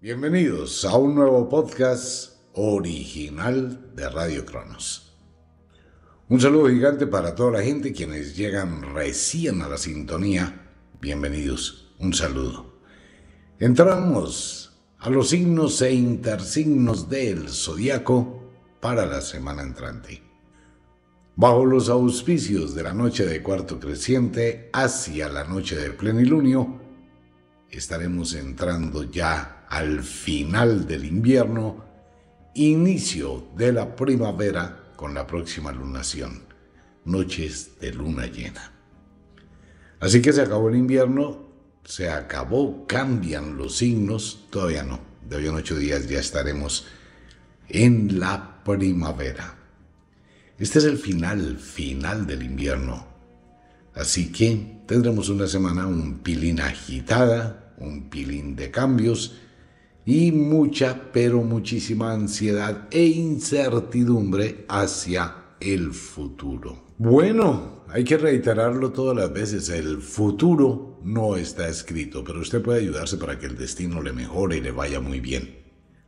Bienvenidos a un nuevo podcast original de Radio Cronos. Un saludo gigante para toda la gente quienes llegan recién a la sintonía. Bienvenidos, un saludo. Entramos a los signos e intersignos del zodiaco para la semana entrante. Bajo los auspicios de la noche de cuarto creciente hacia la noche del plenilunio, estaremos entrando ya al final del invierno, inicio de la primavera con la próxima lunación, noches de luna llena. Así que se acabó el invierno, se acabó, cambian los signos, todavía no, de hoy en ocho días ya estaremos en la primavera. Este es el final, final del invierno. Así que tendremos una semana un pilín agitada, un pilín de cambios, y mucha, pero muchísima ansiedad e incertidumbre hacia el futuro. Bueno, hay que reiterarlo todas las veces, el futuro no está escrito, pero usted puede ayudarse para que el destino le mejore y le vaya muy bien.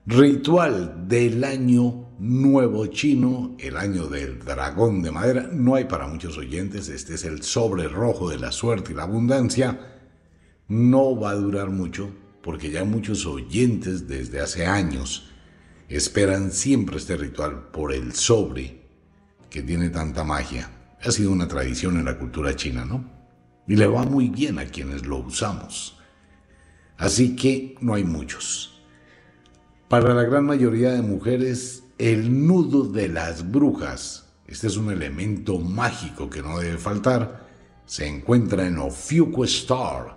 Ritual del año nuevo chino, el año del dragón de madera, no hay para muchos oyentes, este es el sobre rojo de la suerte y la abundancia, no va a durar mucho, porque ya muchos oyentes desde hace años esperan siempre este ritual por el sobre que tiene tanta magia. Ha sido una tradición en la cultura china, ¿no? Y le va muy bien a quienes lo usamos. Así que no hay muchos. Para la gran mayoría de mujeres, el nudo de las brujas, este es un elemento mágico que no debe faltar, se encuentra en Ofiuco Star,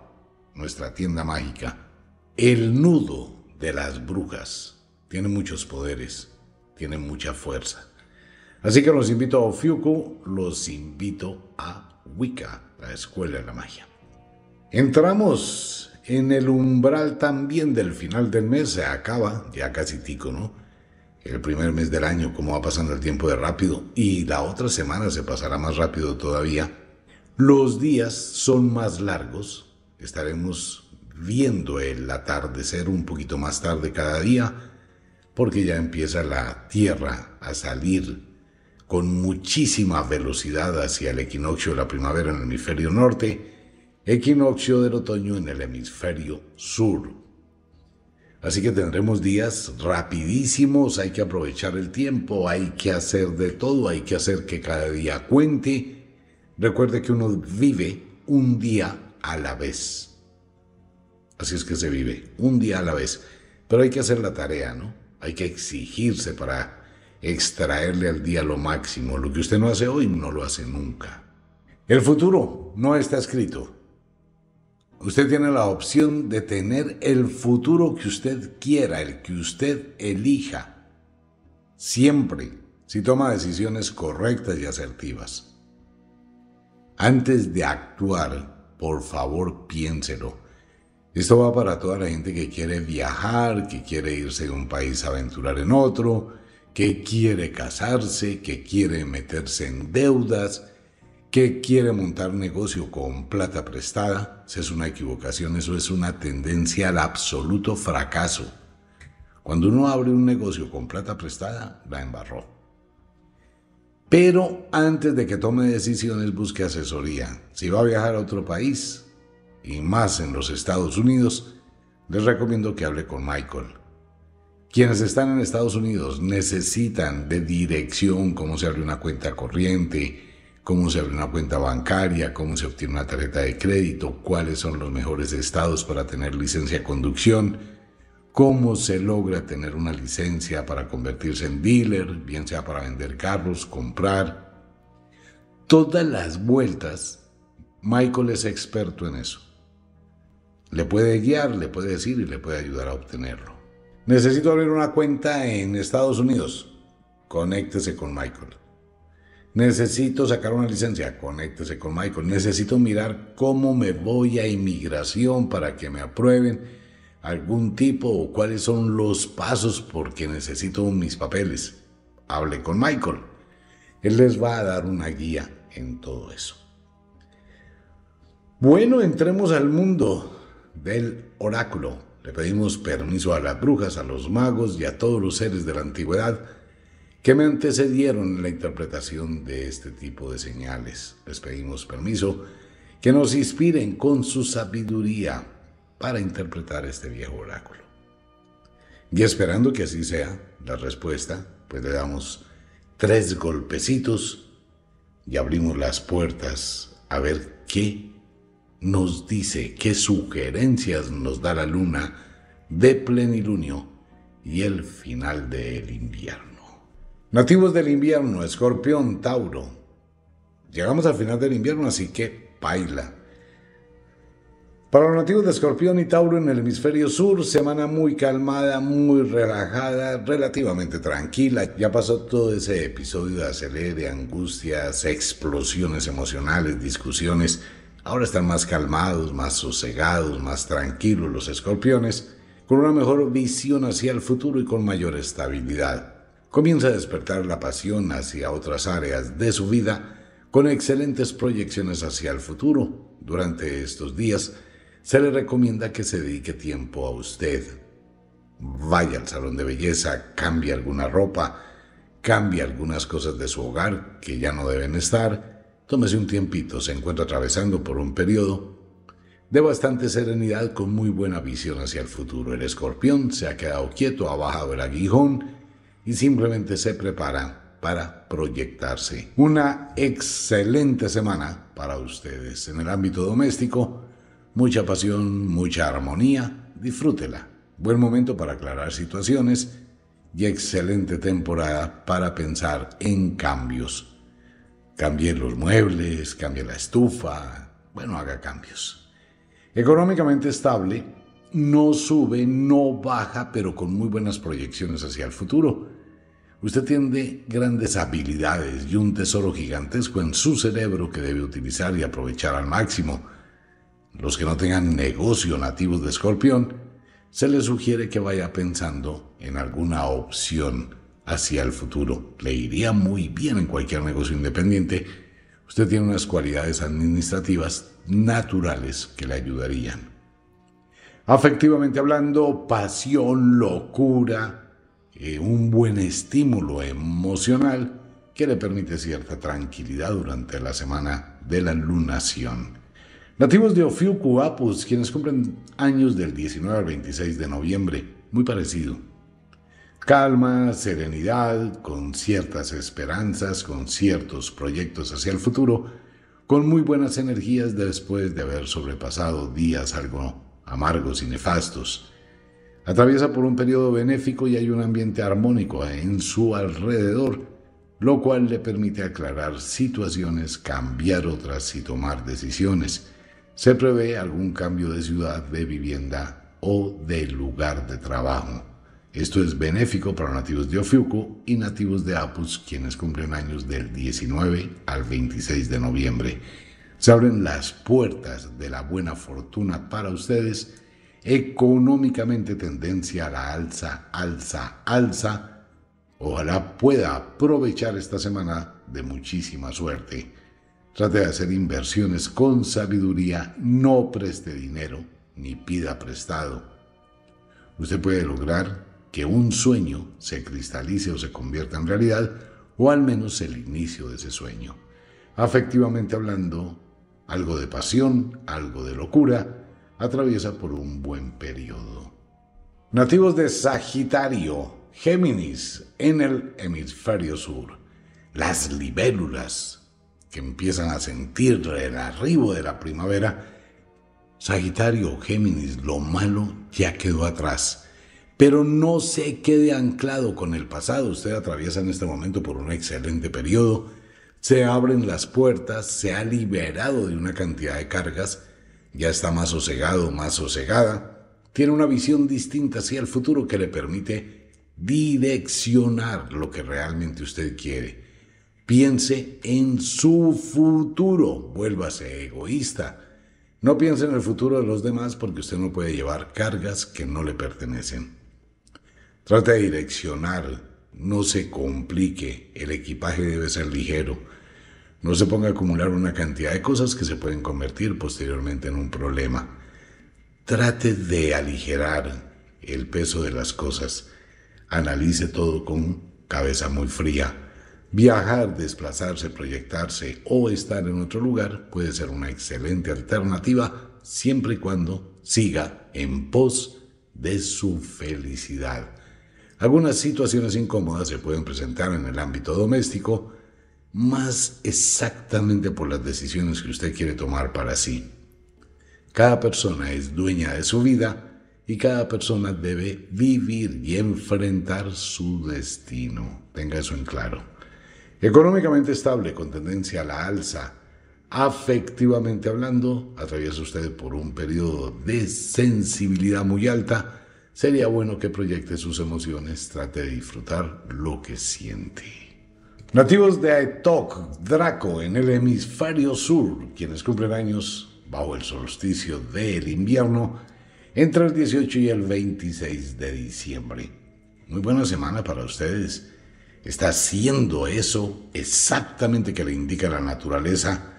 nuestra tienda mágica. El nudo de las brujas tiene muchos poderes, tiene mucha fuerza. Así que los invito a Ofiuku, los invito a Wicca, la escuela de la magia. Entramos en el umbral también del final del mes, se acaba, ya casi tico, ¿no? El primer mes del año, cómo va pasando el tiempo de rápido, y la otra semana se pasará más rápido todavía. Los días son más largos, estaremos viendo el atardecer un poquito más tarde cada día, porque ya empieza la Tierra a salir con muchísima velocidad hacia el equinoccio de la primavera en el hemisferio norte, equinoccio del otoño en el hemisferio sur. Así que tendremos días rapidísimos, hay que aprovechar el tiempo, hay que hacer de todo, hay que hacer que cada día cuente. Recuerde que uno vive un día a la vez. Así es que se vive, un día a la vez. Pero hay que hacer la tarea, ¿no? Hay que exigirse para extraerle al día lo máximo. Lo que usted no hace hoy no lo hace nunca. El futuro no está escrito. Usted tiene la opción de tener el futuro que usted quiera, el que usted elija. Siempre, si toma decisiones correctas y asertivas. Antes de actuar, por favor piénselo. Esto va para toda la gente que quiere viajar, que quiere irse de un país a aventurar en otro, que quiere casarse, que quiere meterse en deudas, que quiere montar negocio con plata prestada. Eso es una equivocación, eso es una tendencia al absoluto fracaso. Cuando uno abre un negocio con plata prestada, la embarró. Pero antes de que tome decisiones, busque asesoría. Si va a viajar a otro país, y más en los Estados Unidos, les recomiendo que hable con Michael. Quienes están en Estados Unidos necesitan de dirección, cómo se abre una cuenta corriente, cómo se abre una cuenta bancaria, cómo se obtiene una tarjeta de crédito, cuáles son los mejores estados para tener licencia de conducción, cómo se logra tener una licencia para convertirse en dealer, bien sea para vender carros, comprar. Todas las vueltas, Michael es experto en eso. Le puede guiar, le puede decir y le puede ayudar a obtenerlo. Necesito abrir una cuenta en Estados Unidos. Conéctese con Michael. Necesito sacar una licencia. Conéctese con Michael. Necesito mirar cómo me voy a inmigración para que me aprueben algún tipo o cuáles son los pasos porque necesito mis papeles. Hable con Michael. Él les va a dar una guía en todo eso. Bueno, entremos al mundo del oráculo. Le pedimos permiso a las brujas, a los magos y a todos los seres de la antigüedad que me antecedieron en la interpretación de este tipo de señales. Les pedimos permiso que nos inspiren con su sabiduría para interpretar este viejo oráculo. Y esperando que así sea la respuesta, pues le damos tres golpecitos y abrimos las puertas a ver qué nos dice qué sugerencias nos da la luna de plenilunio y el final del invierno. Nativos del invierno, escorpión, tauro. Llegamos al final del invierno, así que baila. Para los nativos de escorpión y tauro en el hemisferio sur, semana muy calmada, muy relajada, relativamente tranquila. Ya pasó todo ese episodio de de angustias, explosiones emocionales, discusiones Ahora están más calmados, más sosegados, más tranquilos los escorpiones, con una mejor visión hacia el futuro y con mayor estabilidad. Comienza a despertar la pasión hacia otras áreas de su vida con excelentes proyecciones hacia el futuro. Durante estos días se le recomienda que se dedique tiempo a usted. Vaya al salón de belleza, cambie alguna ropa, cambie algunas cosas de su hogar que ya no deben estar, Tómese un tiempito, se encuentra atravesando por un periodo de bastante serenidad con muy buena visión hacia el futuro. El escorpión se ha quedado quieto, ha bajado el aguijón y simplemente se prepara para proyectarse. Una excelente semana para ustedes. En el ámbito doméstico, mucha pasión, mucha armonía, disfrútela. Buen momento para aclarar situaciones y excelente temporada para pensar en cambios Cambie los muebles, cambie la estufa, bueno, haga cambios. Económicamente estable, no sube, no baja, pero con muy buenas proyecciones hacia el futuro. Usted tiene grandes habilidades y un tesoro gigantesco en su cerebro que debe utilizar y aprovechar al máximo. Los que no tengan negocio nativo de escorpión, se les sugiere que vaya pensando en alguna opción hacia el futuro. Le iría muy bien en cualquier negocio independiente. Usted tiene unas cualidades administrativas naturales que le ayudarían. Afectivamente hablando, pasión, locura, eh, un buen estímulo emocional que le permite cierta tranquilidad durante la semana de la lunación. Nativos de Ofiuku quienes cumplen años del 19 al 26 de noviembre, muy parecido calma, serenidad, con ciertas esperanzas, con ciertos proyectos hacia el futuro, con muy buenas energías después de haber sobrepasado días algo amargos y nefastos. Atraviesa por un periodo benéfico y hay un ambiente armónico en su alrededor, lo cual le permite aclarar situaciones, cambiar otras y tomar decisiones. Se prevé algún cambio de ciudad, de vivienda o de lugar de trabajo. Esto es benéfico para nativos de Ofiuco y nativos de Apus, quienes cumplen años del 19 al 26 de noviembre. Se abren las puertas de la buena fortuna para ustedes. Económicamente tendencia a la alza, alza, alza. Ojalá pueda aprovechar esta semana de muchísima suerte. Trate de hacer inversiones con sabiduría, no preste dinero ni pida prestado. Usted puede lograr que un sueño se cristalice o se convierta en realidad, o al menos el inicio de ese sueño. Afectivamente hablando, algo de pasión, algo de locura, atraviesa por un buen periodo. Nativos de Sagitario, Géminis, en el hemisferio sur, las libélulas que empiezan a sentir el arribo de la primavera, Sagitario, Géminis, lo malo ya quedó atrás pero no se quede anclado con el pasado. Usted atraviesa en este momento por un excelente periodo, se abren las puertas, se ha liberado de una cantidad de cargas, ya está más sosegado, más sosegada, tiene una visión distinta hacia el futuro que le permite direccionar lo que realmente usted quiere. Piense en su futuro, vuélvase egoísta. No piense en el futuro de los demás porque usted no puede llevar cargas que no le pertenecen. Trate de direccionar, no se complique, el equipaje debe ser ligero. No se ponga a acumular una cantidad de cosas que se pueden convertir posteriormente en un problema. Trate de aligerar el peso de las cosas. Analice todo con cabeza muy fría. Viajar, desplazarse, proyectarse o estar en otro lugar puede ser una excelente alternativa siempre y cuando siga en pos de su felicidad. Algunas situaciones incómodas se pueden presentar en el ámbito doméstico, más exactamente por las decisiones que usted quiere tomar para sí. Cada persona es dueña de su vida y cada persona debe vivir y enfrentar su destino. Tenga eso en claro. Económicamente estable, con tendencia a la alza, afectivamente hablando, atraviesa usted por un periodo de sensibilidad muy alta, sería bueno que proyecte sus emociones, trate de disfrutar lo que siente. Nativos de Aetok, Draco, en el hemisferio sur, quienes cumplen años bajo el solsticio del invierno, entre el 18 y el 26 de diciembre. Muy buena semana para ustedes. Está haciendo eso exactamente que le indica la naturaleza,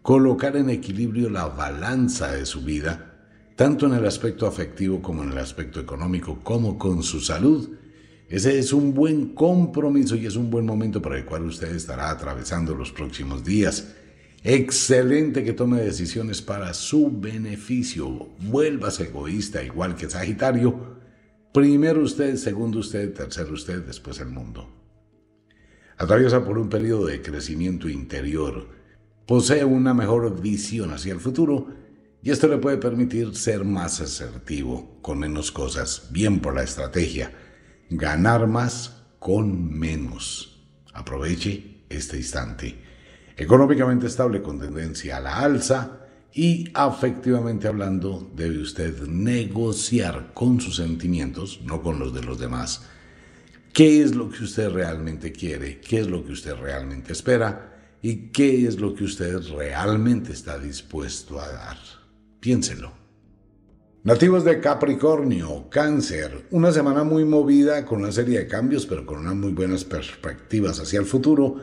colocar en equilibrio la balanza de su vida tanto en el aspecto afectivo como en el aspecto económico, como con su salud. Ese es un buen compromiso y es un buen momento para el cual usted estará atravesando los próximos días. Excelente que tome decisiones para su beneficio. Vuelvas egoísta igual que Sagitario. Primero usted, segundo usted, tercero usted, después el mundo. Atraviesa por un periodo de crecimiento interior. Posee una mejor visión hacia el futuro y esto le puede permitir ser más asertivo, con menos cosas, bien por la estrategia. Ganar más con menos. Aproveche este instante. Económicamente estable con tendencia a la alza y afectivamente hablando, debe usted negociar con sus sentimientos, no con los de los demás. ¿Qué es lo que usted realmente quiere? ¿Qué es lo que usted realmente espera? ¿Y qué es lo que usted realmente está dispuesto a dar? Piénselo. Nativos de Capricornio, Cáncer, una semana muy movida con una serie de cambios, pero con unas muy buenas perspectivas hacia el futuro,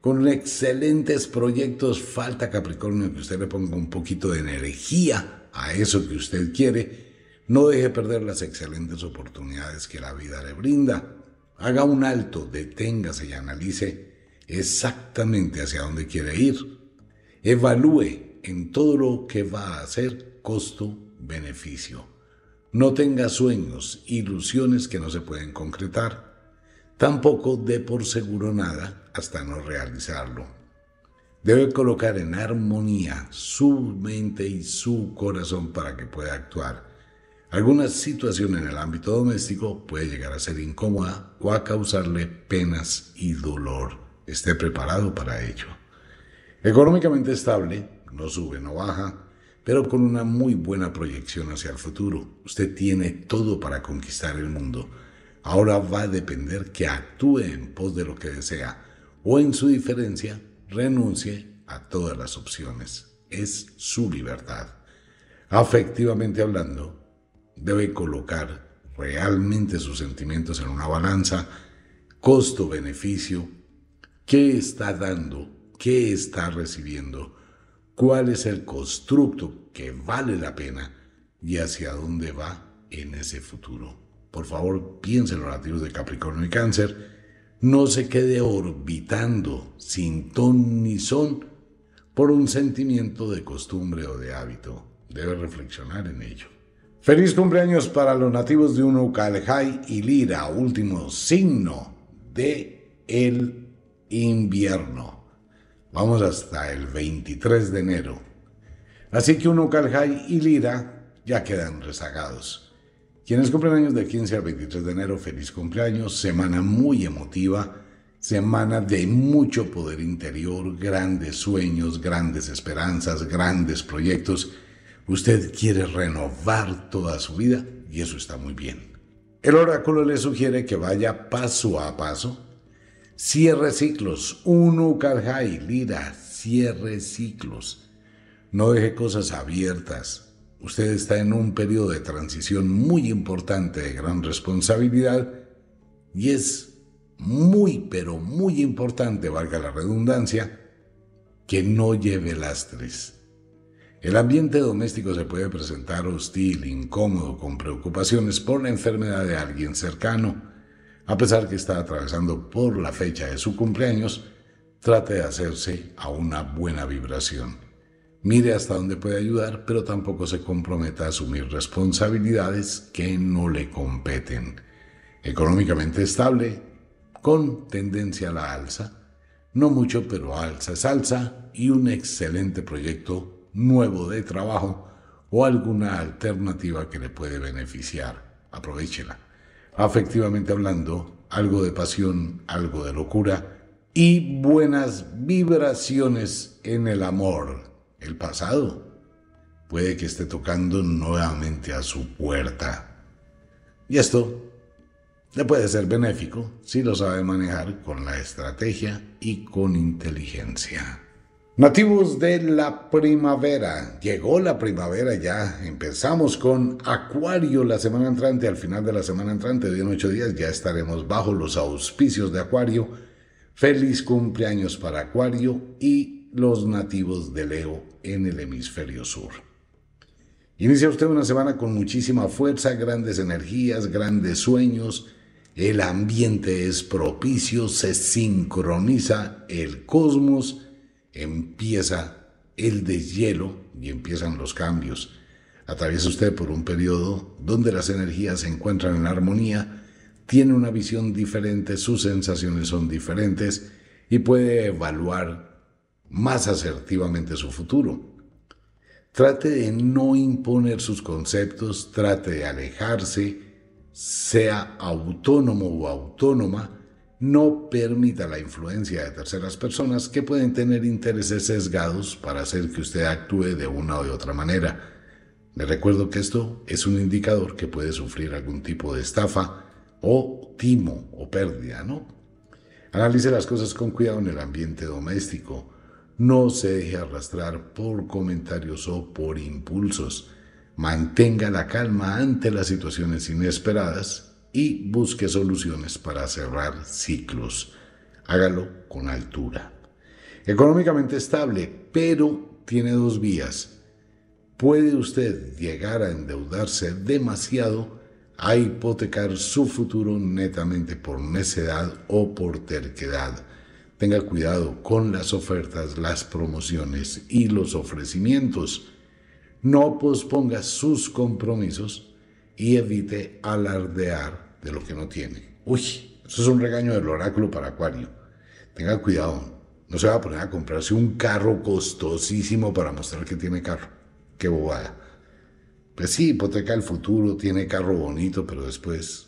con excelentes proyectos. Falta Capricornio que usted le ponga un poquito de energía a eso que usted quiere. No deje perder las excelentes oportunidades que la vida le brinda. Haga un alto, deténgase y analice exactamente hacia dónde quiere ir. Evalúe en todo lo que va a ser costo-beneficio. No tenga sueños, ilusiones que no se pueden concretar. Tampoco dé por seguro nada hasta no realizarlo. Debe colocar en armonía su mente y su corazón para que pueda actuar. Alguna situación en el ámbito doméstico puede llegar a ser incómoda o a causarle penas y dolor. Esté preparado para ello. Económicamente estable, no sube, no baja, pero con una muy buena proyección hacia el futuro. Usted tiene todo para conquistar el mundo. Ahora va a depender que actúe en pos de lo que desea o en su diferencia renuncie a todas las opciones. Es su libertad. Afectivamente hablando, debe colocar realmente sus sentimientos en una balanza costo-beneficio. ¿Qué está dando? ¿Qué está recibiendo? cuál es el constructo que vale la pena y hacia dónde va en ese futuro. Por favor, piensen los nativos de Capricornio y Cáncer. No se quede orbitando sin ton ni son por un sentimiento de costumbre o de hábito. Debe reflexionar en ello. Feliz cumpleaños para los nativos de Uno, y Lira, último signo de el invierno. Vamos hasta el 23 de enero. Así que uno, Calhai y Lira ya quedan rezagados. Quienes cumplen años de 15 al 23 de enero, feliz cumpleaños, semana muy emotiva, semana de mucho poder interior, grandes sueños, grandes esperanzas, grandes proyectos. Usted quiere renovar toda su vida y eso está muy bien. El oráculo le sugiere que vaya paso a paso Cierre ciclos. Uno y Lira, cierre ciclos. No deje cosas abiertas. Usted está en un periodo de transición muy importante de gran responsabilidad y es muy, pero muy importante, valga la redundancia, que no lleve lastres. El ambiente doméstico se puede presentar hostil, incómodo, con preocupaciones por la enfermedad de alguien cercano, a pesar que está atravesando por la fecha de su cumpleaños, trate de hacerse a una buena vibración. Mire hasta dónde puede ayudar, pero tampoco se comprometa a asumir responsabilidades que no le competen. Económicamente estable, con tendencia a la alza, no mucho, pero alza es alza, y un excelente proyecto nuevo de trabajo o alguna alternativa que le puede beneficiar. Aprovechela afectivamente hablando, algo de pasión, algo de locura y buenas vibraciones en el amor. El pasado puede que esté tocando nuevamente a su puerta. Y esto le puede ser benéfico si lo sabe manejar con la estrategia y con inteligencia. Nativos de la primavera, llegó la primavera ya, empezamos con Acuario la semana entrante, al final de la semana entrante, de en ocho días, ya estaremos bajo los auspicios de Acuario. Feliz cumpleaños para Acuario y los nativos de Leo en el hemisferio sur. Inicia usted una semana con muchísima fuerza, grandes energías, grandes sueños, el ambiente es propicio, se sincroniza el cosmos, empieza el deshielo y empiezan los cambios. Atraviesa usted por un periodo donde las energías se encuentran en armonía, tiene una visión diferente, sus sensaciones son diferentes y puede evaluar más asertivamente su futuro. Trate de no imponer sus conceptos, trate de alejarse, sea autónomo o autónoma, no permita la influencia de terceras personas que pueden tener intereses sesgados para hacer que usted actúe de una o de otra manera. Le recuerdo que esto es un indicador que puede sufrir algún tipo de estafa o timo o pérdida, ¿no? Analice las cosas con cuidado en el ambiente doméstico. No se deje arrastrar por comentarios o por impulsos. Mantenga la calma ante las situaciones inesperadas y busque soluciones para cerrar ciclos. Hágalo con altura. Económicamente estable, pero tiene dos vías. Puede usted llegar a endeudarse demasiado a hipotecar su futuro netamente por necedad o por terquedad. Tenga cuidado con las ofertas, las promociones y los ofrecimientos. No posponga sus compromisos y evite alardear de lo que no tiene. Uy, eso es un regaño del oráculo para Acuario. Tenga cuidado, no se va a poner a comprarse un carro costosísimo para mostrar que tiene carro. Qué bobada. Pues sí, hipoteca el futuro, tiene carro bonito, pero después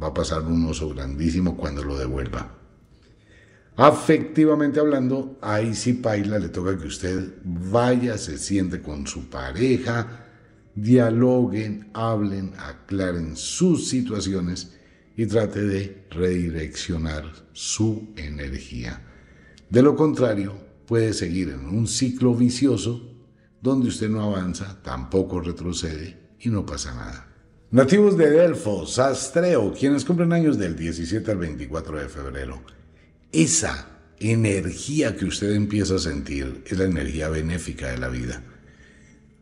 va a pasar un oso grandísimo cuando lo devuelva. Afectivamente hablando, ahí sí Paila le toca que usted vaya, se siente con su pareja, dialoguen, hablen, aclaren sus situaciones y trate de redireccionar su energía. De lo contrario, puede seguir en un ciclo vicioso donde usted no avanza, tampoco retrocede y no pasa nada. Nativos de Delfos, Sastreo, quienes cumplen años del 17 al 24 de febrero. Esa energía que usted empieza a sentir es la energía benéfica de la vida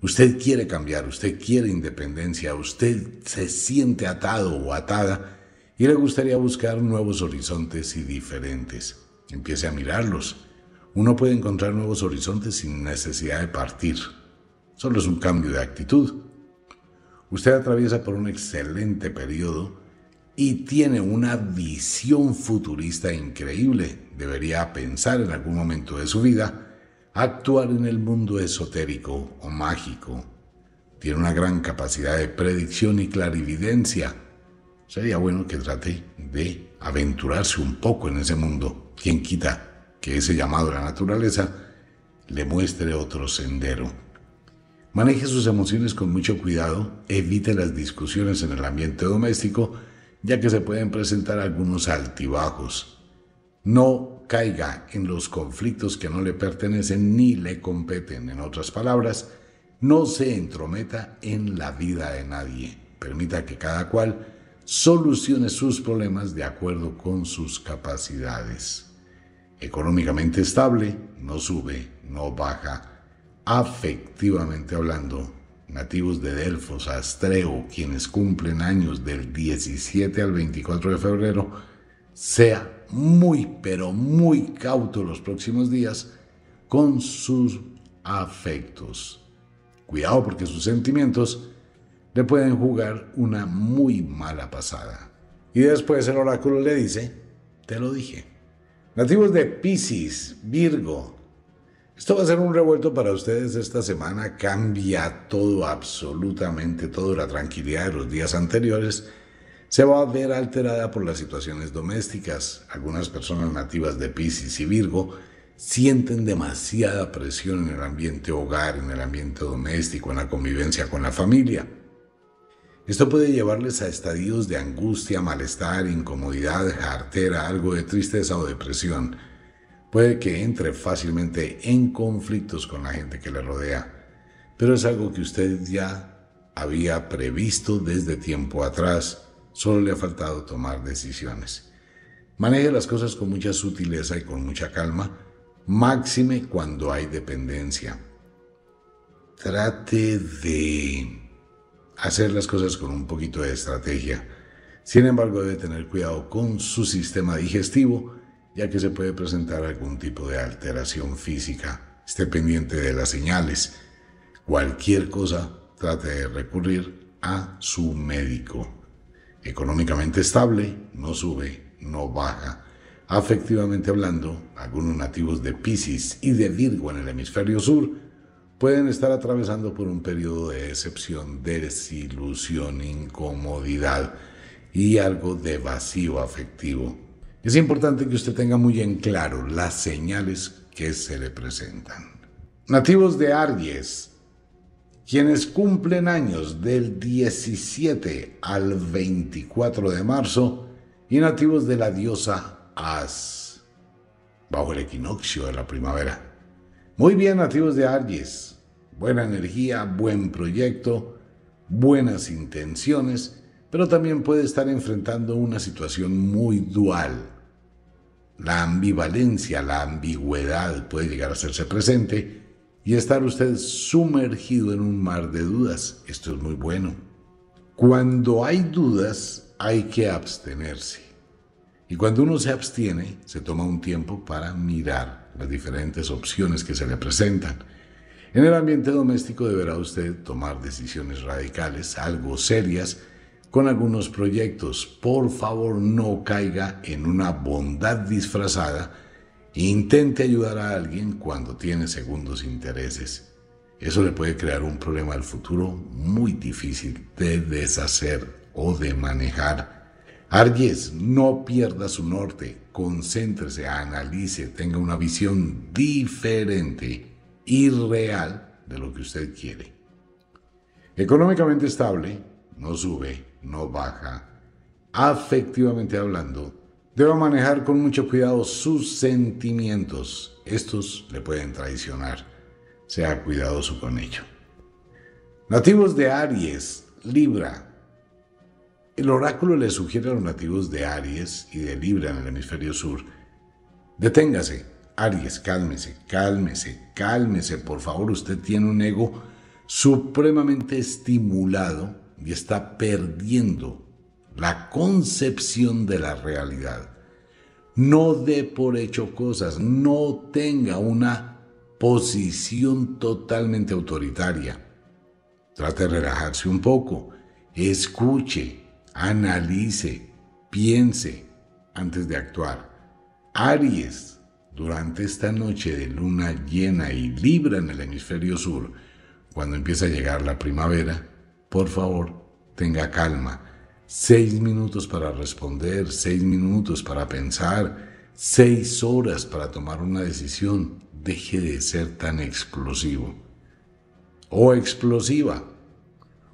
Usted quiere cambiar, usted quiere independencia, usted se siente atado o atada y le gustaría buscar nuevos horizontes y diferentes. Empiece a mirarlos. Uno puede encontrar nuevos horizontes sin necesidad de partir. Solo es un cambio de actitud. Usted atraviesa por un excelente periodo y tiene una visión futurista increíble. Debería pensar en algún momento de su vida actuar en el mundo esotérico o mágico. Tiene una gran capacidad de predicción y clarividencia. Sería bueno que trate de aventurarse un poco en ese mundo. Quien quita que ese llamado a la naturaleza le muestre otro sendero. Maneje sus emociones con mucho cuidado, evite las discusiones en el ambiente doméstico, ya que se pueden presentar algunos altibajos. No caiga en los conflictos que no le pertenecen ni le competen. En otras palabras, no se entrometa en la vida de nadie. Permita que cada cual solucione sus problemas de acuerdo con sus capacidades. Económicamente estable, no sube, no baja. Afectivamente hablando, nativos de Delfos, Astreo, quienes cumplen años del 17 al 24 de febrero, sea muy, pero muy cauto los próximos días con sus afectos. Cuidado porque sus sentimientos le pueden jugar una muy mala pasada. Y después el oráculo le dice, te lo dije. Nativos de Pisces, Virgo. Esto va a ser un revuelto para ustedes esta semana. Cambia todo, absolutamente todo, la tranquilidad de los días anteriores se va a ver alterada por las situaciones domésticas. Algunas personas nativas de Pisces y Virgo sienten demasiada presión en el ambiente hogar, en el ambiente doméstico, en la convivencia con la familia. Esto puede llevarles a estadios de angustia, malestar, incomodidad, jartera, algo de tristeza o depresión. Puede que entre fácilmente en conflictos con la gente que le rodea, pero es algo que usted ya había previsto desde tiempo atrás Solo le ha faltado tomar decisiones. Maneje las cosas con mucha sutileza y con mucha calma, máxime cuando hay dependencia. Trate de hacer las cosas con un poquito de estrategia. Sin embargo, debe tener cuidado con su sistema digestivo, ya que se puede presentar algún tipo de alteración física. Esté pendiente de las señales. Cualquier cosa, trate de recurrir a su médico económicamente estable, no sube, no baja. Afectivamente hablando, algunos nativos de Pisces y de Virgo en el hemisferio sur pueden estar atravesando por un periodo de excepción, desilusión, incomodidad y algo de vacío afectivo. Es importante que usted tenga muy en claro las señales que se le presentan. Nativos de Aries, quienes cumplen años del 17 al 24 de marzo y nativos de la diosa As, bajo el equinoccio de la primavera. Muy bien, nativos de Aries. Buena energía, buen proyecto, buenas intenciones, pero también puede estar enfrentando una situación muy dual. La ambivalencia, la ambigüedad puede llegar a hacerse presente y estar usted sumergido en un mar de dudas. Esto es muy bueno. Cuando hay dudas hay que abstenerse. Y cuando uno se abstiene, se toma un tiempo para mirar las diferentes opciones que se le presentan. En el ambiente doméstico deberá usted tomar decisiones radicales, algo serias, con algunos proyectos. Por favor, no caiga en una bondad disfrazada Intente ayudar a alguien cuando tiene segundos intereses. Eso le puede crear un problema al futuro muy difícil de deshacer o de manejar. Argies, no pierda su norte, concéntrese, analice, tenga una visión diferente y real de lo que usted quiere. Económicamente estable, no sube, no baja. Afectivamente hablando, Deba manejar con mucho cuidado sus sentimientos. Estos le pueden traicionar. Sea cuidadoso con ello. Nativos de Aries, Libra. El oráculo le sugiere a los nativos de Aries y de Libra en el hemisferio sur. Deténgase, Aries, cálmese, cálmese, cálmese. Por favor, usted tiene un ego supremamente estimulado y está perdiendo la concepción de la realidad. No dé por hecho cosas, no tenga una posición totalmente autoritaria. Trate de relajarse un poco, escuche, analice, piense antes de actuar. Aries, durante esta noche de luna llena y libra en el hemisferio sur, cuando empieza a llegar la primavera, por favor, tenga calma seis minutos para responder, seis minutos para pensar, seis horas para tomar una decisión. Deje de ser tan explosivo o explosiva.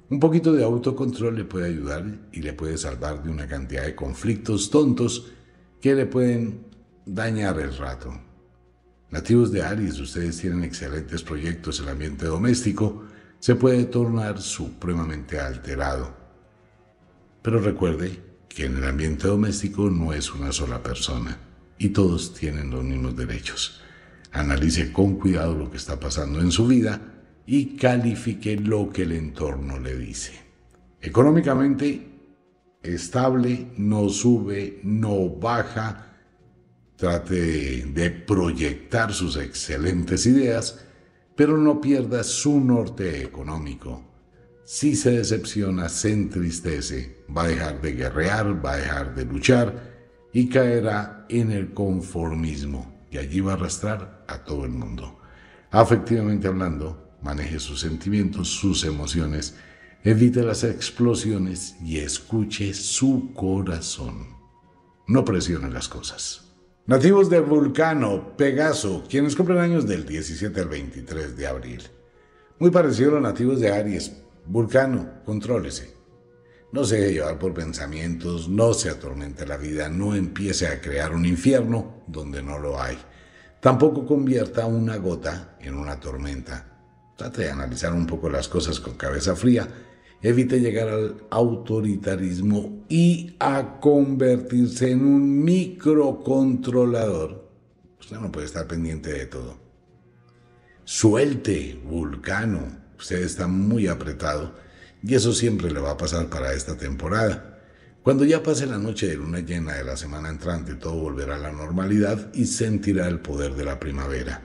Un poquito de autocontrol le puede ayudar y le puede salvar de una cantidad de conflictos tontos que le pueden dañar el rato. Nativos de Aries, ustedes tienen excelentes proyectos, el ambiente doméstico se puede tornar supremamente alterado pero recuerde que en el ambiente doméstico no es una sola persona y todos tienen los mismos derechos. Analice con cuidado lo que está pasando en su vida y califique lo que el entorno le dice. Económicamente estable, no sube, no baja. Trate de proyectar sus excelentes ideas, pero no pierda su norte económico si se decepciona, se entristece, va a dejar de guerrear, va a dejar de luchar y caerá en el conformismo y allí va a arrastrar a todo el mundo. Afectivamente hablando, maneje sus sentimientos, sus emociones, evite las explosiones y escuche su corazón. No presione las cosas. Nativos de Vulcano, Pegaso, quienes cumplen años del 17 al 23 de abril. Muy parecido a los nativos de Aries, Vulcano, contrólese. No se deje llevar por pensamientos, no se atormente la vida, no empiece a crear un infierno donde no lo hay. Tampoco convierta una gota en una tormenta. Trate de analizar un poco las cosas con cabeza fría. Evite llegar al autoritarismo y a convertirse en un microcontrolador. Usted no puede estar pendiente de todo. Suelte, Vulcano. Usted está muy apretado y eso siempre le va a pasar para esta temporada. Cuando ya pase la noche de luna llena de la semana entrante, todo volverá a la normalidad y sentirá el poder de la primavera.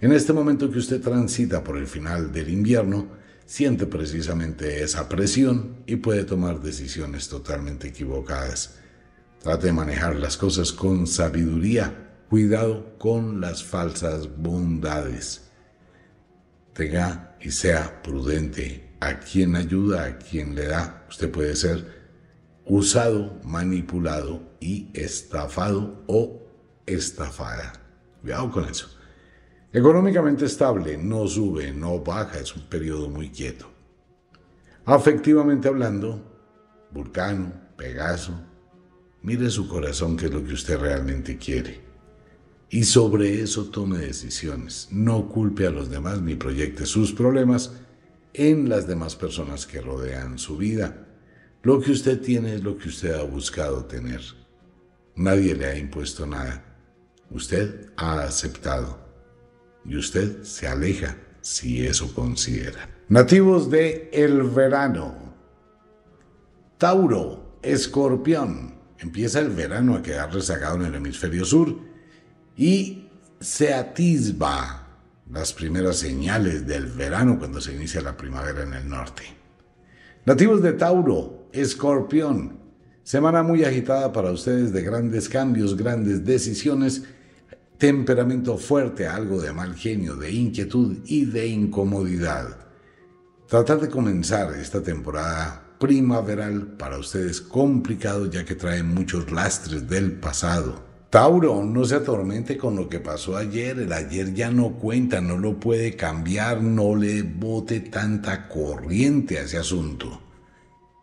En este momento que usted transita por el final del invierno, siente precisamente esa presión y puede tomar decisiones totalmente equivocadas. Trate de manejar las cosas con sabiduría, cuidado con las falsas bondades tenga y sea prudente. A quien ayuda, a quien le da, usted puede ser usado, manipulado y estafado o estafada. Cuidado con eso. Económicamente estable, no sube, no baja, es un periodo muy quieto. Afectivamente hablando, Vulcano, Pegaso, mire su corazón que es lo que usted realmente quiere y sobre eso tome decisiones. No culpe a los demás ni proyecte sus problemas en las demás personas que rodean su vida. Lo que usted tiene es lo que usted ha buscado tener. Nadie le ha impuesto nada. Usted ha aceptado. Y usted se aleja si eso considera. Nativos de el verano. Tauro, escorpión. Empieza el verano a quedar rezagado en el hemisferio sur y se atisba las primeras señales del verano cuando se inicia la primavera en el norte. Nativos de Tauro, Escorpión, semana muy agitada para ustedes de grandes cambios, grandes decisiones, temperamento fuerte, algo de mal genio, de inquietud y de incomodidad. Tratar de comenzar esta temporada primaveral para ustedes complicado ya que trae muchos lastres del pasado Tauro, no se atormente con lo que pasó ayer, el ayer ya no cuenta, no lo puede cambiar, no le bote tanta corriente a ese asunto.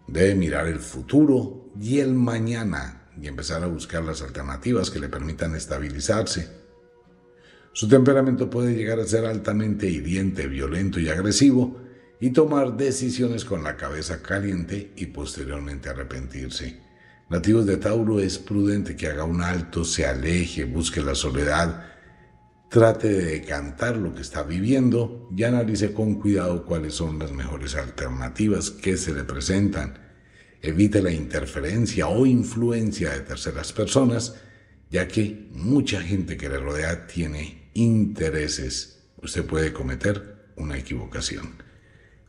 Debe mirar el futuro y el mañana y empezar a buscar las alternativas que le permitan estabilizarse. Su temperamento puede llegar a ser altamente hiriente, violento y agresivo y tomar decisiones con la cabeza caliente y posteriormente arrepentirse nativos de Tauro, es prudente que haga un alto, se aleje, busque la soledad, trate de decantar lo que está viviendo y analice con cuidado cuáles son las mejores alternativas que se le presentan. Evite la interferencia o influencia de terceras personas, ya que mucha gente que le rodea tiene intereses. Usted puede cometer una equivocación.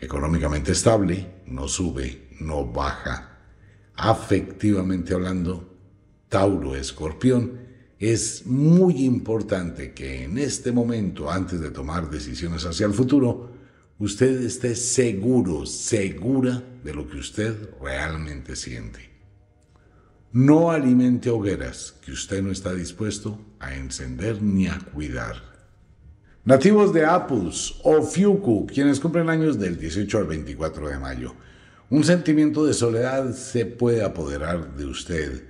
Económicamente estable, no sube, no baja afectivamente hablando, Tauro Escorpión, es muy importante que en este momento, antes de tomar decisiones hacia el futuro, usted esté seguro, segura de lo que usted realmente siente. No alimente hogueras que usted no está dispuesto a encender ni a cuidar. Nativos de Apus o Fiuku, quienes cumplen años del 18 al 24 de mayo. Un sentimiento de soledad se puede apoderar de usted,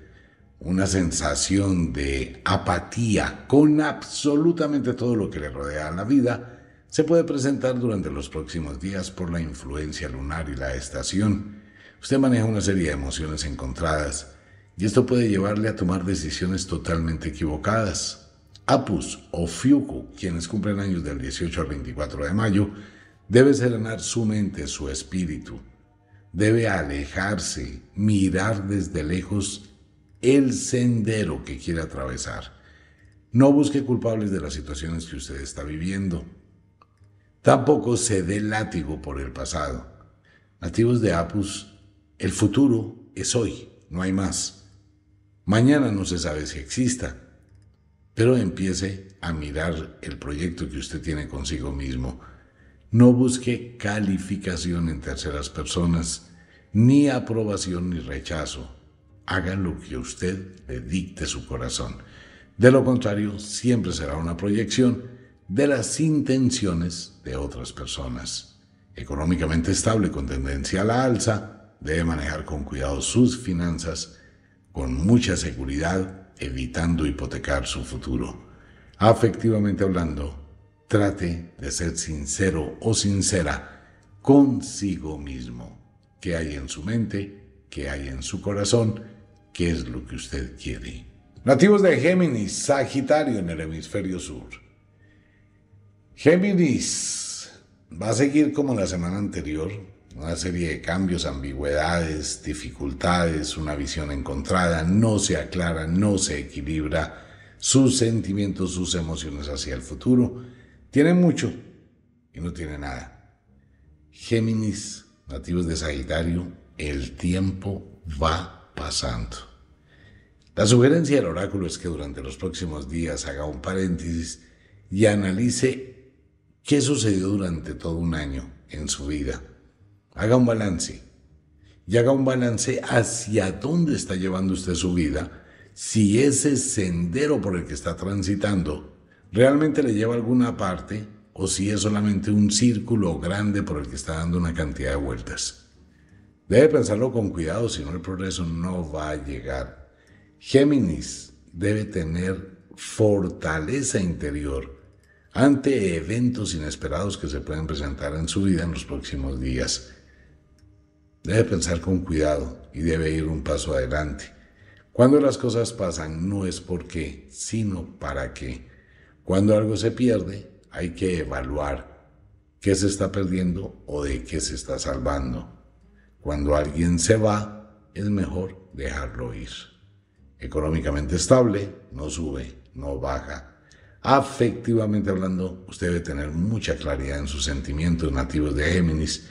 una sensación de apatía con absolutamente todo lo que le rodea a la vida se puede presentar durante los próximos días por la influencia lunar y la estación. Usted maneja una serie de emociones encontradas y esto puede llevarle a tomar decisiones totalmente equivocadas. Apus o Fiuku, quienes cumplen años del 18 al 24 de mayo, debe serenar su mente, su espíritu debe alejarse, mirar desde lejos el sendero que quiere atravesar. No busque culpables de las situaciones que usted está viviendo. Tampoco se dé látigo por el pasado. Nativos de Apus, el futuro es hoy, no hay más. Mañana no se sabe si exista, pero empiece a mirar el proyecto que usted tiene consigo mismo no busque calificación en terceras personas, ni aprobación ni rechazo. Haga lo que usted le dicte su corazón. De lo contrario, siempre será una proyección de las intenciones de otras personas. Económicamente estable con tendencia a la alza, debe manejar con cuidado sus finanzas, con mucha seguridad, evitando hipotecar su futuro. Afectivamente hablando, Trate de ser sincero o sincera consigo mismo. ¿Qué hay en su mente? ¿Qué hay en su corazón? ¿Qué es lo que usted quiere? Nativos de Géminis, Sagitario en el hemisferio sur. Géminis va a seguir como la semana anterior, una serie de cambios, ambigüedades, dificultades, una visión encontrada, no se aclara, no se equilibra sus sentimientos, sus emociones hacia el futuro tiene mucho y no tiene nada. Géminis, nativos de Sagitario, el tiempo va pasando. La sugerencia del oráculo es que durante los próximos días haga un paréntesis y analice qué sucedió durante todo un año en su vida. Haga un balance y haga un balance hacia dónde está llevando usted su vida, si ese sendero por el que está transitando realmente le lleva a alguna parte o si es solamente un círculo grande por el que está dando una cantidad de vueltas. Debe pensarlo con cuidado, si no el progreso no va a llegar. Géminis debe tener fortaleza interior ante eventos inesperados que se pueden presentar en su vida en los próximos días. Debe pensar con cuidado y debe ir un paso adelante. Cuando las cosas pasan no es por qué, sino para qué. Cuando algo se pierde, hay que evaluar qué se está perdiendo o de qué se está salvando. Cuando alguien se va, es mejor dejarlo ir. Económicamente estable, no sube, no baja. Afectivamente hablando, usted debe tener mucha claridad en sus sentimientos nativos de Géminis.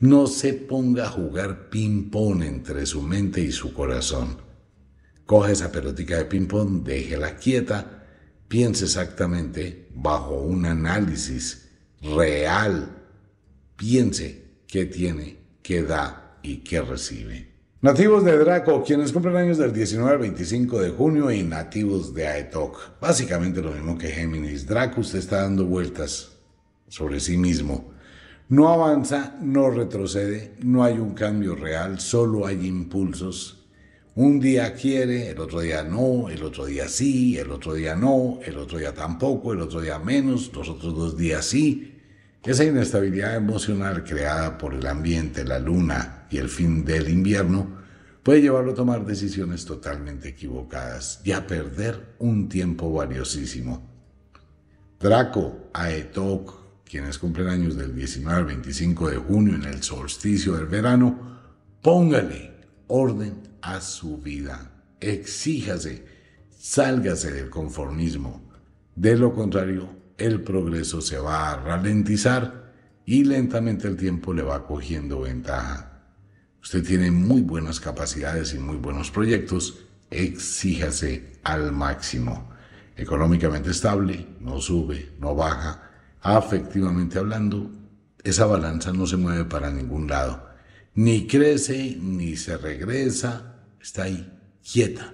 No se ponga a jugar ping-pong entre su mente y su corazón. Coge esa pelotica de ping-pong, déjela quieta Piense exactamente bajo un análisis real. Piense qué tiene, qué da y qué recibe. Nativos de Draco, quienes cumplen años del 19 al 25 de junio y nativos de Aetok. Básicamente lo mismo que Géminis. Draco usted está dando vueltas sobre sí mismo. No avanza, no retrocede, no hay un cambio real, solo hay impulsos un día quiere, el otro día no, el otro día sí, el otro día no, el otro día tampoco, el otro día menos, los otros dos días sí. Esa inestabilidad emocional creada por el ambiente, la luna y el fin del invierno puede llevarlo a tomar decisiones totalmente equivocadas y a perder un tiempo valiosísimo. Draco Aetok, quienes cumplen años del 19 al 25 de junio en el solsticio del verano, póngale orden a su vida. Exíjase, sálgase del conformismo. De lo contrario, el progreso se va a ralentizar y lentamente el tiempo le va cogiendo ventaja. Usted tiene muy buenas capacidades y muy buenos proyectos, exíjase al máximo. Económicamente estable, no sube, no baja. Afectivamente hablando, esa balanza no se mueve para ningún lado. Ni crece, ni se regresa, está ahí, quieta.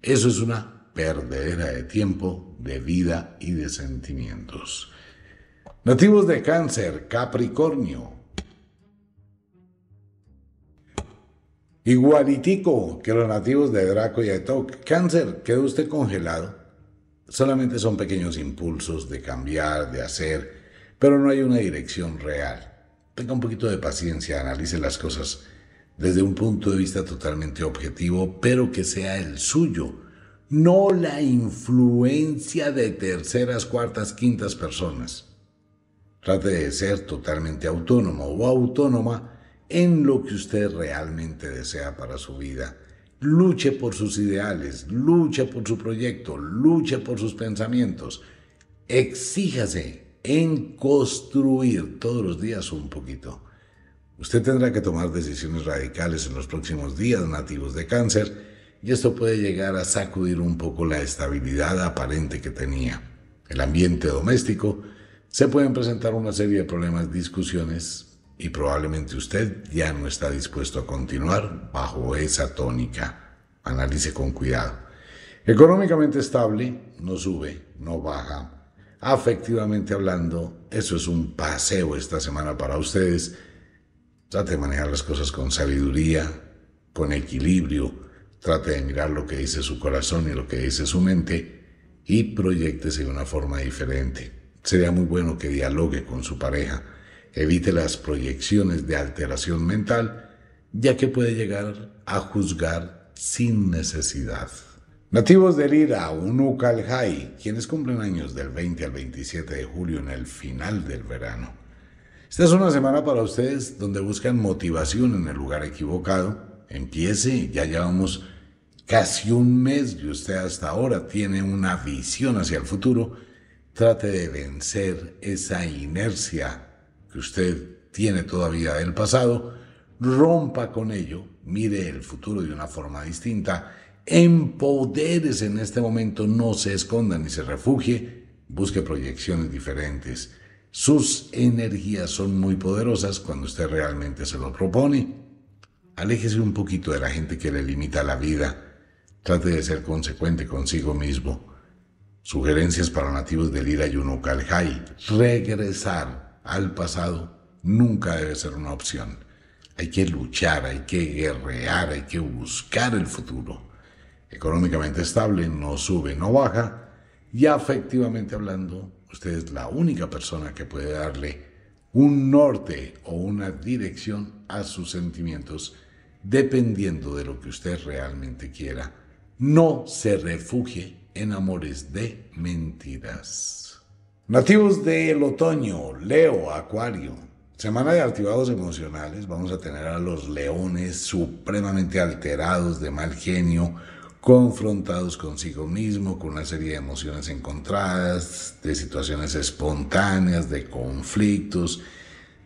Eso es una perdedera de tiempo, de vida y de sentimientos. Nativos de cáncer, Capricornio. Igualitico que los nativos de Draco y de Toc. Cáncer, queda usted congelado. Solamente son pequeños impulsos de cambiar, de hacer, pero no hay una dirección real. Tenga un poquito de paciencia, analice las cosas desde un punto de vista totalmente objetivo, pero que sea el suyo, no la influencia de terceras, cuartas, quintas personas. Trate de ser totalmente autónomo o autónoma en lo que usted realmente desea para su vida. Luche por sus ideales, luche por su proyecto, luche por sus pensamientos. Exíjase en construir todos los días un poquito. Usted tendrá que tomar decisiones radicales en los próximos días nativos de cáncer y esto puede llegar a sacudir un poco la estabilidad aparente que tenía. El ambiente doméstico se pueden presentar una serie de problemas, discusiones y probablemente usted ya no está dispuesto a continuar bajo esa tónica. Analice con cuidado. Económicamente estable, no sube, no baja. Afectivamente hablando, eso es un paseo esta semana para ustedes Trate de manejar las cosas con sabiduría, con equilibrio. Trate de mirar lo que dice su corazón y lo que dice su mente y proyectese de una forma diferente. Sería muy bueno que dialogue con su pareja. Evite las proyecciones de alteración mental, ya que puede llegar a juzgar sin necesidad. Nativos de Lira, Unukalhai, quienes cumplen años del 20 al 27 de julio en el final del verano. Esta es una semana para ustedes donde buscan motivación en el lugar equivocado. Empiece, ya llevamos casi un mes y usted hasta ahora tiene una visión hacia el futuro. Trate de vencer esa inercia que usted tiene todavía del pasado. Rompa con ello, mire el futuro de una forma distinta. Empodérese en este momento, no se esconda ni se refugie. Busque proyecciones diferentes sus energías son muy poderosas cuando usted realmente se lo propone. Aléjese un poquito de la gente que le limita la vida. Trate de ser consecuente consigo mismo. Sugerencias para nativos del Ira Yunukalhai. Regresar al pasado nunca debe ser una opción. Hay que luchar, hay que guerrear, hay que buscar el futuro. Económicamente estable, no sube, no baja. Y afectivamente hablando, Usted es la única persona que puede darle un norte o una dirección a sus sentimientos dependiendo de lo que usted realmente quiera. No se refugie en amores de mentiras. Nativos del otoño, Leo, Acuario. Semana de activados emocionales. Vamos a tener a los leones supremamente alterados, de mal genio, confrontados consigo mismo, con una serie de emociones encontradas, de situaciones espontáneas, de conflictos,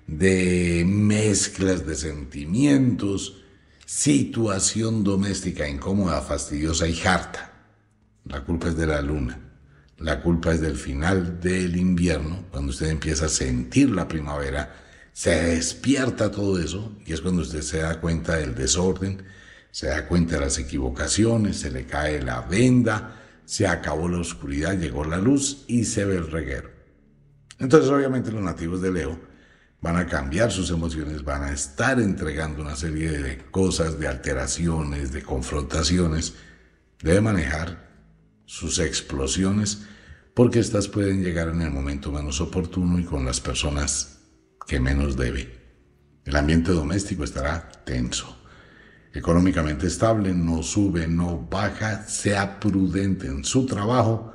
de mezclas de sentimientos, situación doméstica incómoda, fastidiosa y harta. La culpa es de la luna. La culpa es del final del invierno, cuando usted empieza a sentir la primavera, se despierta todo eso y es cuando usted se da cuenta del desorden, se da cuenta de las equivocaciones, se le cae la venda, se acabó la oscuridad, llegó la luz y se ve el reguero. Entonces obviamente los nativos de Leo van a cambiar sus emociones, van a estar entregando una serie de cosas, de alteraciones, de confrontaciones. Debe manejar sus explosiones porque estas pueden llegar en el momento menos oportuno y con las personas que menos debe. El ambiente doméstico estará tenso económicamente estable, no sube, no baja, sea prudente en su trabajo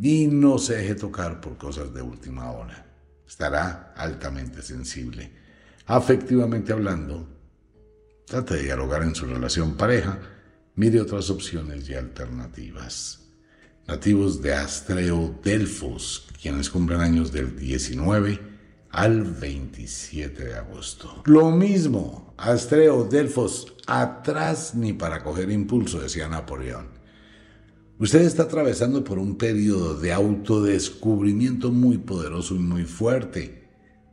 y no se deje tocar por cosas de última hora. Estará altamente sensible. Afectivamente hablando, trate de dialogar en su relación pareja, mire otras opciones y alternativas. Nativos de Astreo Delfos, quienes cumplen años del 19 al 27 de agosto. Lo mismo, Astreo, Delfos, atrás ni para coger impulso, decía Napoleón. Usted está atravesando por un periodo de autodescubrimiento muy poderoso y muy fuerte.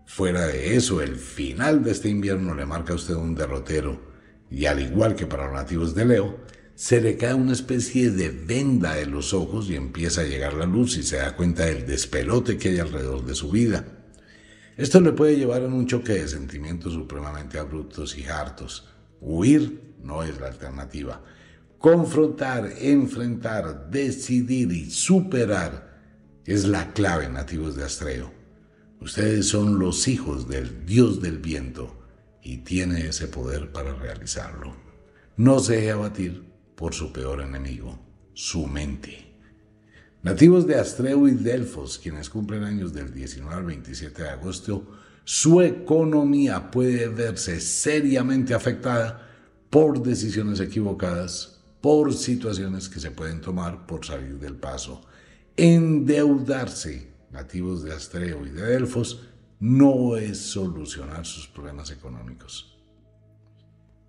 Fuera de eso, el final de este invierno le marca a usted un derrotero. Y al igual que para los nativos de Leo, se le cae una especie de venda de los ojos y empieza a llegar la luz y se da cuenta del despelote que hay alrededor de su vida. Esto le puede llevar a un choque de sentimientos supremamente abruptos y hartos. Huir no es la alternativa. Confrontar, enfrentar, decidir y superar es la clave, nativos de Astreo. Ustedes son los hijos del dios del viento y tiene ese poder para realizarlo. No se deje abatir por su peor enemigo, su mente. Nativos de Astreo y Delfos, quienes cumplen años del 19 al 27 de agosto, su economía puede verse seriamente afectada por decisiones equivocadas, por situaciones que se pueden tomar por salir del paso. Endeudarse, nativos de Astreo y de Delfos, no es solucionar sus problemas económicos.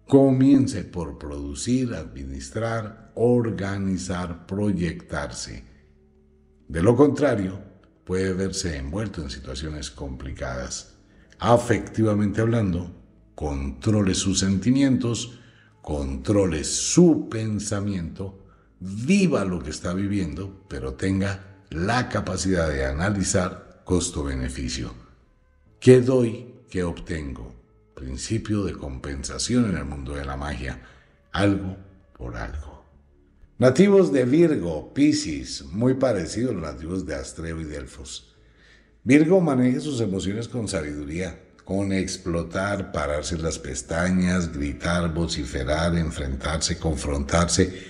Comience por producir, administrar, organizar, proyectarse. De lo contrario, puede verse envuelto en situaciones complicadas. Afectivamente hablando, controle sus sentimientos, controle su pensamiento, viva lo que está viviendo, pero tenga la capacidad de analizar costo-beneficio. ¿Qué doy? ¿Qué obtengo? Principio de compensación en el mundo de la magia. Algo por algo. Nativos de Virgo, Piscis, muy parecidos a los nativos de Astreo y Delfos. Virgo maneja sus emociones con sabiduría, con explotar, pararse las pestañas, gritar, vociferar, enfrentarse, confrontarse.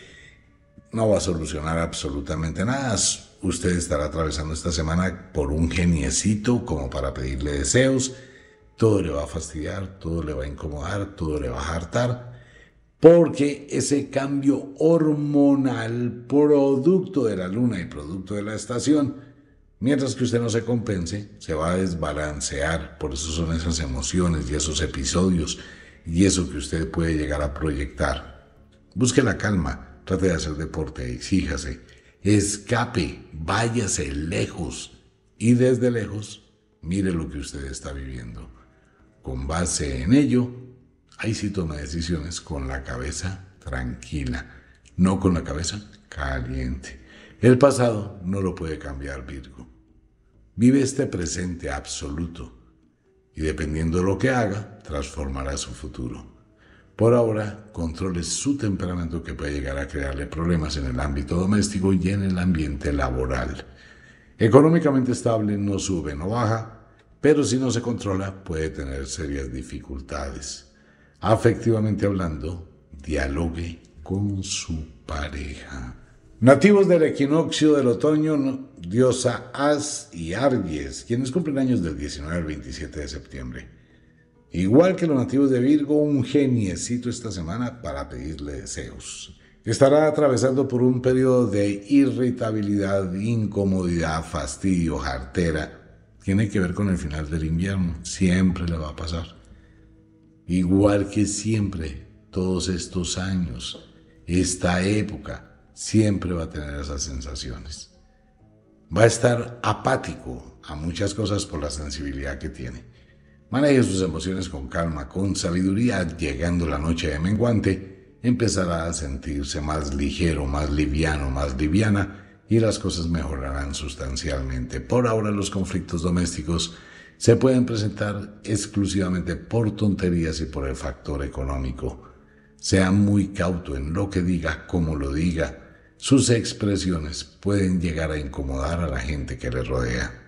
No va a solucionar absolutamente nada. Usted estará atravesando esta semana por un geniecito como para pedirle deseos. Todo le va a fastidiar, todo le va a incomodar, todo le va a hartar porque ese cambio hormonal producto de la luna y producto de la estación, mientras que usted no se compense, se va a desbalancear. Por eso son esas emociones y esos episodios y eso que usted puede llegar a proyectar. Busque la calma, trate de hacer deporte, exíjase, escape, váyase lejos y desde lejos mire lo que usted está viviendo. Con base en ello, Ahí sí toma decisiones con la cabeza tranquila, no con la cabeza caliente. El pasado no lo puede cambiar Virgo. Vive este presente absoluto y dependiendo de lo que haga, transformará su futuro. Por ahora, controle su temperamento que puede llegar a crearle problemas en el ámbito doméstico y en el ambiente laboral. Económicamente estable no sube, no baja, pero si no se controla puede tener serias dificultades afectivamente hablando, dialogue con su pareja. Nativos del equinoccio del otoño, diosa As y Argies, quienes cumplen años del 19 al 27 de septiembre. Igual que los nativos de Virgo, un geniecito esta semana para pedirle deseos. Estará atravesando por un periodo de irritabilidad, incomodidad, fastidio, jartera. Tiene que ver con el final del invierno, siempre le va a pasar igual que siempre, todos estos años, esta época, siempre va a tener esas sensaciones. Va a estar apático a muchas cosas por la sensibilidad que tiene. Maneje sus emociones con calma, con sabiduría. Llegando la noche de menguante, empezará a sentirse más ligero, más liviano, más liviana y las cosas mejorarán sustancialmente. Por ahora los conflictos domésticos se pueden presentar exclusivamente por tonterías y por el factor económico. Sea muy cauto en lo que diga, como lo diga. Sus expresiones pueden llegar a incomodar a la gente que le rodea.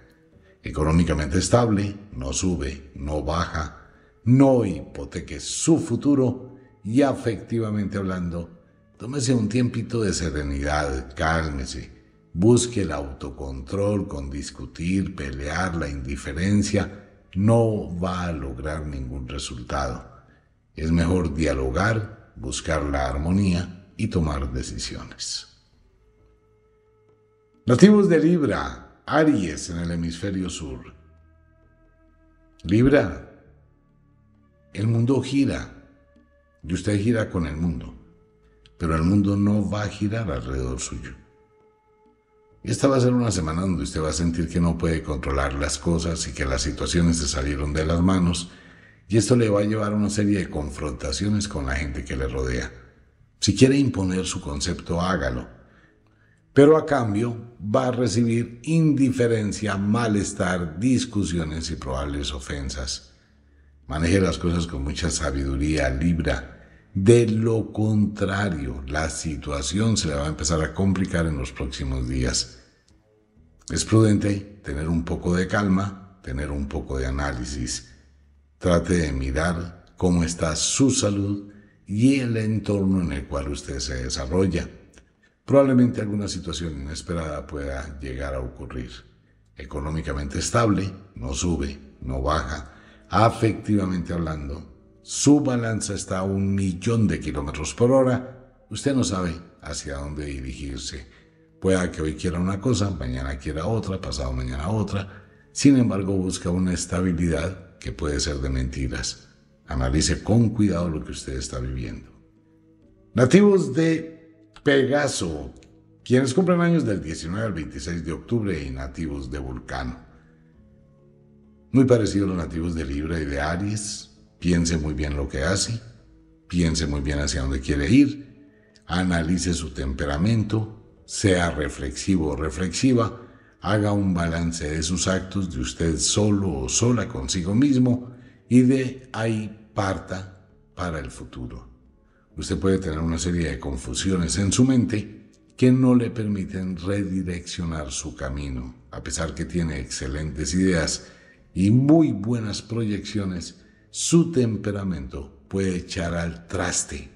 Económicamente estable, no sube, no baja, no hipoteque su futuro y afectivamente hablando, tómese un tiempito de serenidad, cálmese Busque el autocontrol con discutir, pelear, la indiferencia. No va a lograr ningún resultado. Es mejor dialogar, buscar la armonía y tomar decisiones. Nativos de Libra, Aries en el hemisferio sur. Libra, el mundo gira y usted gira con el mundo, pero el mundo no va a girar alrededor suyo. Esta va a ser una semana donde usted va a sentir que no puede controlar las cosas y que las situaciones se salieron de las manos y esto le va a llevar a una serie de confrontaciones con la gente que le rodea. Si quiere imponer su concepto, hágalo. Pero a cambio va a recibir indiferencia, malestar, discusiones y probables ofensas. Maneje las cosas con mucha sabiduría, libra de lo contrario, la situación se le va a empezar a complicar en los próximos días. Es prudente tener un poco de calma, tener un poco de análisis. Trate de mirar cómo está su salud y el entorno en el cual usted se desarrolla. Probablemente alguna situación inesperada pueda llegar a ocurrir. Económicamente estable, no sube, no baja. Afectivamente hablando, su balanza está a un millón de kilómetros por hora, usted no sabe hacia dónde dirigirse. Puede que hoy quiera una cosa, mañana quiera otra, pasado mañana otra. Sin embargo, busca una estabilidad que puede ser de mentiras. Analice con cuidado lo que usted está viviendo. Nativos de Pegaso, quienes cumplen años del 19 al 26 de octubre y nativos de Vulcano. Muy parecido a los nativos de Libra y de Aries, Piense muy bien lo que hace, piense muy bien hacia dónde quiere ir, analice su temperamento, sea reflexivo o reflexiva, haga un balance de sus actos, de usted solo o sola consigo mismo y de ahí parta para el futuro. Usted puede tener una serie de confusiones en su mente que no le permiten redireccionar su camino. A pesar que tiene excelentes ideas y muy buenas proyecciones, su temperamento puede echar al traste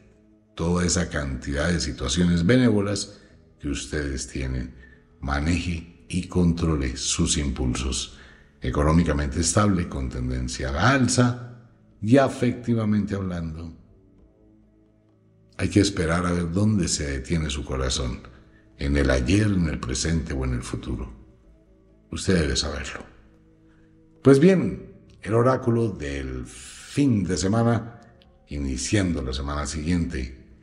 toda esa cantidad de situaciones benévolas que ustedes tienen. Maneje y controle sus impulsos. Económicamente estable, con tendencia a la alza y afectivamente hablando. Hay que esperar a ver dónde se detiene su corazón, en el ayer, en el presente o en el futuro. Usted debe saberlo. Pues bien, el oráculo del fin de semana, iniciando la semana siguiente.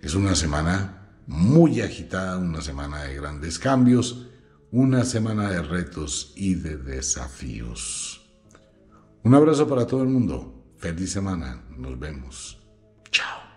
Es una semana muy agitada, una semana de grandes cambios, una semana de retos y de desafíos. Un abrazo para todo el mundo. Feliz semana. Nos vemos. Chao.